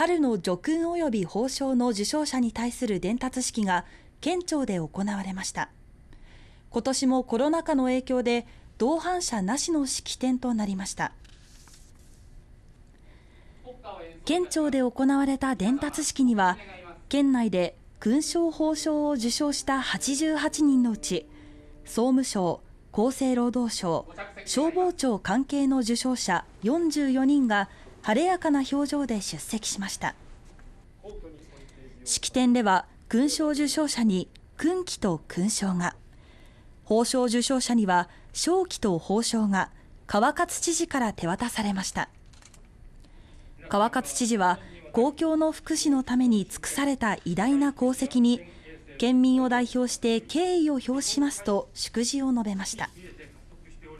春の叙勲及び褒章の受章者に対する伝達式が県庁で行われました今年もコロナ禍の影響で同伴者なしの式典となりました県庁で行われた伝達式には県内で勲章褒章を受章した88人のうち総務省厚生労働省消防庁関係の受賞者44人が晴れやかな表情で出席しました式典では勲章受章者に勲旗と勲章が褒章受章者には章旗と褒章が川勝知事から手渡されました川勝知事は公共の福祉のために尽くされた偉大な功績に県民を代表して敬意を表しますと祝辞を述べました。